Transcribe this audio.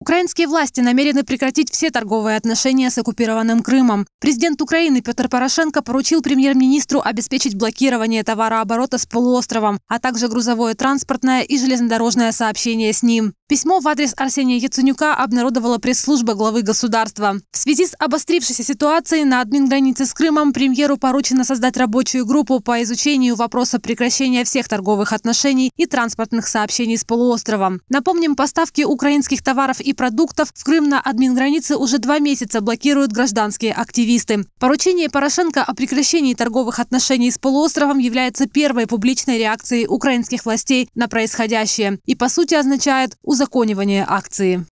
Украинские власти намерены прекратить все торговые отношения с оккупированным Крымом. Президент Украины Петр Порошенко поручил премьер-министру обеспечить блокирование товарооборота с полуостровом, а также грузовое транспортное и железнодорожное сообщение с ним. Письмо в адрес Арсения Яценюка обнародовала пресс-служба главы государства. В связи с обострившейся ситуацией на админ границы с Крымом премьеру поручено создать рабочую группу по изучению вопроса прекращения всех торговых отношений и транспортных сообщений с полуостровом. Напомним, поставки украинских товаров и продуктов в Крым на админгранице уже два месяца блокируют гражданские активисты. Поручение Порошенко о прекращении торговых отношений с полуостровом является первой публичной реакцией украинских властей на происходящее и, по сути, означает узаконивание акции.